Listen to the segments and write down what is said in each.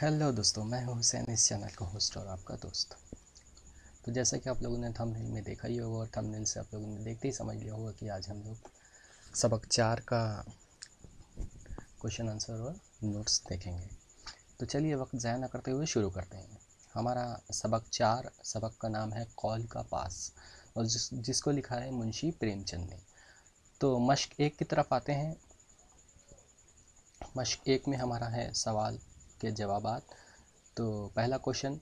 hello दोस्तों मैं हूं हुसैन इस चैनल का होस्ट और आपका दोस्त तो जैसा कि आप लोगों ने थंबनेल में देखा ही होगा और थंबनेल से आप लोगों ने देखते ही समझ लिया होगा कि आज हम लोग सबक चार का क्वेश्चन आंसर और नोट्स देखेंगे तो चलिए वक्त ज़ाया ना करते हुए शुरू करते हैं हमारा सबक चार सबक का नाम है कॉल का पास और जिस जिसको लिखा है मुंशी प्रेमचंद ने तो मश्क एक की तरफ आते हैं मश्क एक में हमारा है सवाल के जवाब तो पहला क्वेश्चन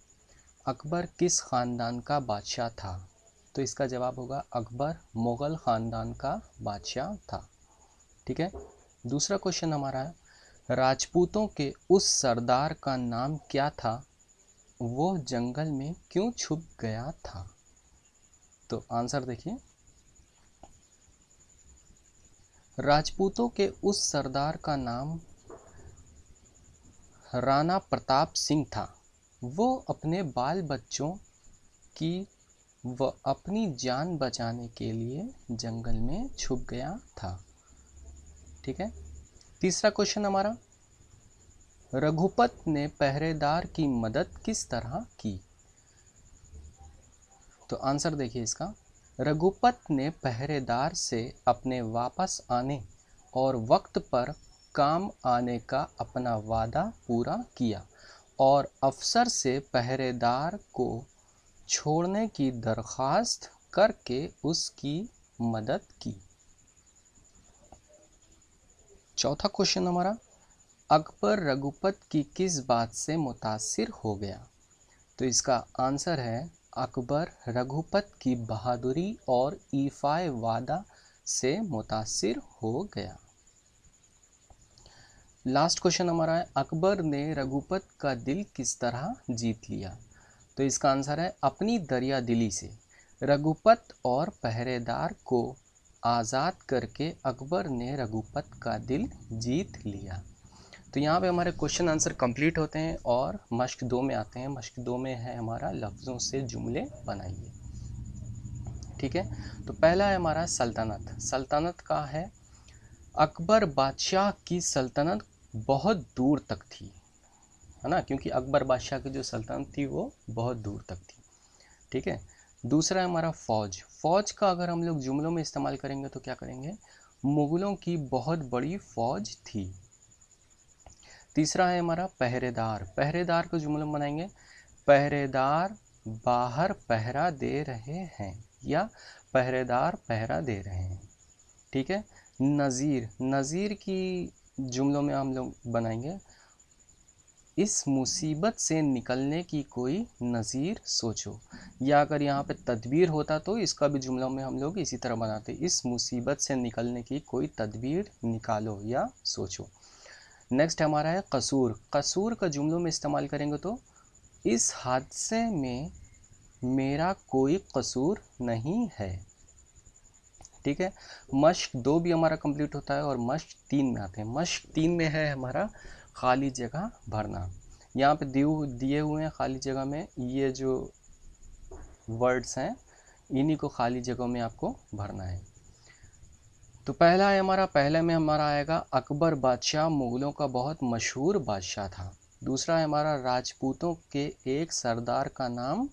अकबर किस ख़ानदान का बादशाह था तो इसका जवाब होगा अकबर मुग़ल ख़ानदान का बादशाह था ठीक है दूसरा क्वेश्चन हमारा है राजपूतों के उस सरदार का नाम क्या था वो जंगल में क्यों छुप गया था तो आंसर देखिए राजपूतों के उस सरदार का नाम राणा प्रताप सिंह था वो अपने बाल बच्चों की व अपनी जान बचाने के लिए जंगल में छुप गया था ठीक है तीसरा क्वेश्चन हमारा रघुपत ने पहरेदार की मदद किस तरह की तो आंसर देखिए इसका रघुपत ने पहरेदार से अपने वापस आने और वक्त पर काम आने का अपना वादा पूरा किया और अफसर से पहरेदार को छोड़ने की दरख्वास्त करके उसकी मदद की चौथा क्वेश्चन हमारा अकबर रघुपत की किस बात से मुतासिर हो गया तो इसका आंसर है अकबर रघुपत की बहादुरी और ईफाए वादा से मुतासिर हो गया लास्ट क्वेश्चन हमारा है अकबर ने रघुपत का दिल किस तरह जीत लिया तो इसका आंसर है अपनी दरिया दिली से रघुपत और पहरेदार को आज़ाद करके अकबर ने रघुपत का दिल जीत लिया तो यहाँ पे हमारे क्वेश्चन आंसर कंप्लीट होते हैं और मश्क दो में आते हैं मश्क दो में है हमारा लफ्ज़ों से जुमले बनाइए ठीक है तो पहला है हमारा सल्तनत सल्तनत का है अकबर बादशाह की सल्तनत बहुत दूर तक थी है ना क्योंकि अकबर बादशाह की जो सल्तनत थी वो बहुत दूर तक थी ठीक है दूसरा है हमारा फ़ौज फ़ौज का अगर हम लोग जुमलों में इस्तेमाल करेंगे तो क्या करेंगे मुग़लों की बहुत बड़ी फ़ौज थी तीसरा है हमारा पहरेदार पहरेदार को जुमलों में बनाएंगे पहरेदार बाहर पहरा दे रहे हैं या पहरेदार पहरा दे रहे हैं ठीक है नज़ीर नज़ीर की जुमलों में हम लोग बनाएंगे इस मुसीबत से निकलने की कोई नज़ीर सोचो या अगर यहाँ पे तदबीर होता तो इसका भी जुमलों में हम लोग इसी तरह बनाते इस मुसीबत से निकलने की कोई तदबीर निकालो या सोचो नेक्स्ट हमारा है कसूर कसूर का जुमलों में इस्तेमाल करेंगे तो इस हादसे में मेरा कोई कसूर नहीं है ठीक है मश्क दो भी हमारा कंप्लीट होता है और मश्क तीन में आते हैं मश्क तीन में है हमारा खाली जगह भरना यहाँ पे दिए दिए हुए हैं खाली जगह में ये जो वर्ड्स हैं इन्हीं को खाली जगहों में आपको भरना है तो पहला है हमारा पहले में हमारा आएगा अकबर बादशाह मुग़लों का बहुत मशहूर बादशाह था दूसरा है हमारा राजपूतों के एक सरदार का नाम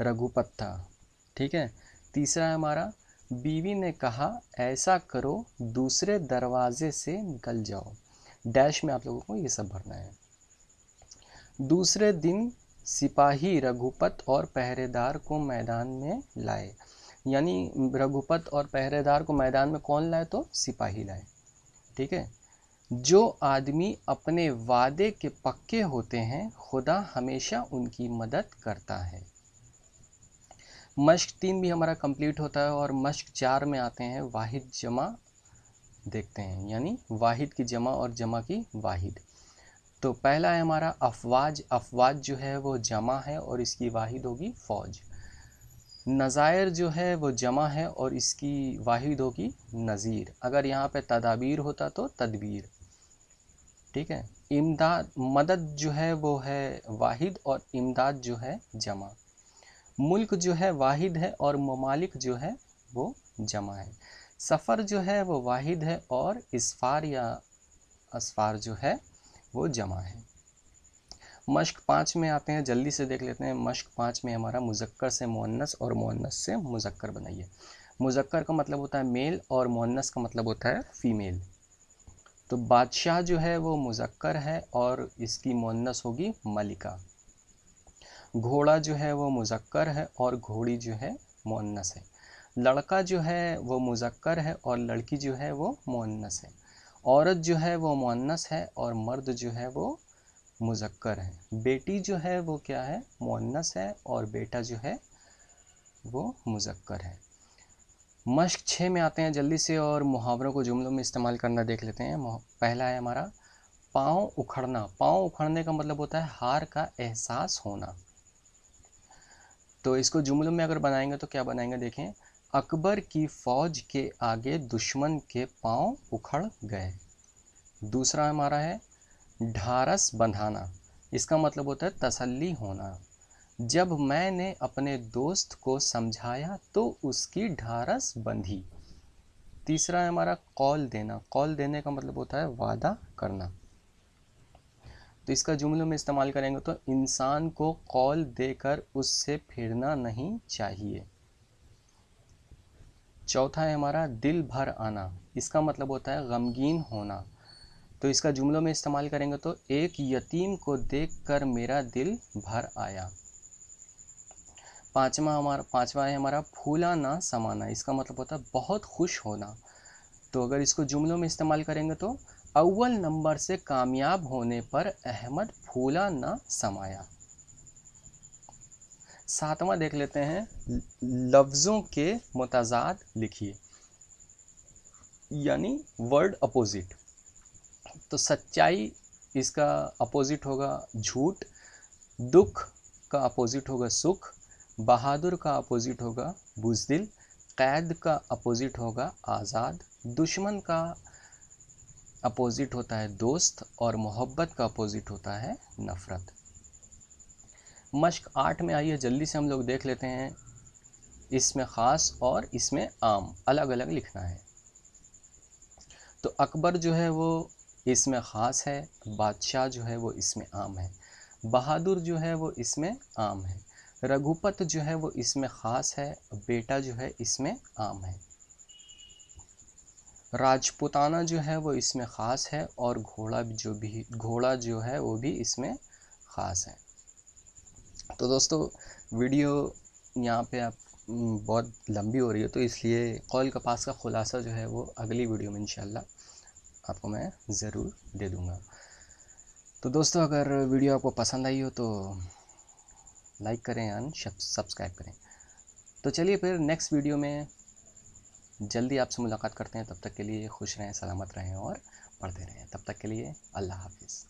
रघुपत था ठीक है तीसरा है हमारा बीवी ने कहा ऐसा करो दूसरे दरवाजे से निकल जाओ डैश में आप लोगों को ये सब भरना है दूसरे दिन सिपाही रघुपत और पहरेदार को मैदान में लाए यानी रघुपत और पहरेदार को मैदान में कौन लाए तो सिपाही लाए ठीक है जो आदमी अपने वादे के पक्के होते हैं खुदा हमेशा उनकी मदद करता है मश्क तीन भी हमारा कंप्लीट होता है और मश्क चार में आते हैं वाहिद जमा देखते हैं यानी वाहिद की जमा और जमा की वाहिद तो पहला है हमारा अफवाज अफवाज जो है वो जमा है और इसकी वाहिद होगी फ़ौज नज़ायर जो है वो जमा है और इसकी वाहिद होगी नज़ीर अगर यहाँ पे तदाबीर होता तो तदबीर ठीक है इमदाद मदद जो है वो है वाहिद और इमदाद जो है जमा मुल्क जो है वाहिद है और ममालिक जो है वो जमा है सफ़र जो है वो वाहिद है और इसफ़ार या असफ़ार जो है वो जमा है मश्क पाँच में आते हैं जल्दी से देख लेते हैं मश्क पाँच में हमारा मुजक्कर से मुन्नस और मुन्नस से मुजक्कर बनाइए मुजक्कर का मतलब होता है मेल और मुन्नस का मतलब होता है फ़ीमेल तो बादशाह जो है वो मुजक्कर है और इसकी मुन्नस होगी मलिका घोड़ा जो है वो मुजक्कर है और घोड़ी जो है मोनस है लड़का जो है वो मुजक्कर है और लड़की जो है वो मोनस है औरत जो है वो मोनस है और मर्द जो है वो मुजक्कर है बेटी जो है वो क्या है मोनस है और बेटा जो है वो मुजक्कर है मश्क छः में आते हैं जल्दी से और मुहावरों को जुमलों में इस्तेमाल करना देख लेते हैं पहला है हमारा पाँव उखड़ना पाँव उखड़ने का मतलब होता है हार का एहसास होना तो इसको जुमलों में अगर बनाएंगे तो क्या बनाएंगे देखें अकबर की फ़ौज के आगे दुश्मन के पांव उखड़ गए दूसरा हमारा है ढारस बंधाना इसका मतलब होता है तसल्ली होना जब मैंने अपने दोस्त को समझाया तो उसकी ढारस बंधी तीसरा है हमारा कॉल देना कॉल देने का मतलब होता है वादा करना तो इसका जुमलों में इस्तेमाल करेंगे तो इंसान को कौल देकर उससे फिरना नहीं चाहिए चौथा है हमारा दिल भर आना इसका मतलब होता है गमगीन होना तो इसका जुमलों में इस्तेमाल करेंगे तो एक यतीम को देखकर मेरा दिल भर आया पाँचवा हमारा पाँचवा है हमारा फूला ना समाना इसका मतलब होता है बहुत खुश होना तो अगर इसको जुमलों में इस्तेमाल करेंगे तो अव्वल नंबर से कामयाब होने पर अहमद फूला ना समाया सातवां देख लेते हैं लफ्ज़ों के मुताजाद लिखिए यानी वर्ड अपोजिट तो सच्चाई इसका अपोजिट होगा झूठ दुख का अपोजिट होगा सुख बहादुर का अपोजिट होगा बुजदिल कैद का अपोजिट होगा आज़ाद दुश्मन का अपोज़िट होता है दोस्त और मोहब्बत का अपोज़िट होता है नफ़रत मश्क आठ में आइए जल्दी से हम लोग देख लेते हैं इसमें ख़ास और इसमें आम अलग अलग लिखना है तो अकबर जो है वो इसमें ख़ास है बादशाह जो है वो इसमें आम है बहादुर जो है वो इसमें आम है रघुपत जो है वो इसमें ख़ास है बेटा जो है इसमें आम है राजपुताना जो है वो इसमें ख़ास है और घोड़ा जो भी घोड़ा जो है वो भी इसमें ख़ास है तो दोस्तों वीडियो यहाँ पे आप बहुत लंबी हो रही है तो इसलिए कौल कपास का ख़ुलासा जो है वो अगली वीडियो में इंशाल्लाह आपको मैं ज़रूर दे दूँगा तो दोस्तों अगर वीडियो आपको पसंद आई हो तो लाइक करें एंड सब्सक्राइब करें तो चलिए फिर नेक्स्ट वीडियो में जल्दी आपसे मुलाकात करते हैं तब तक के लिए खुश रहें सलामत रहें और पढ़ते रहें तब तक के लिए अल्लाह हाफिज़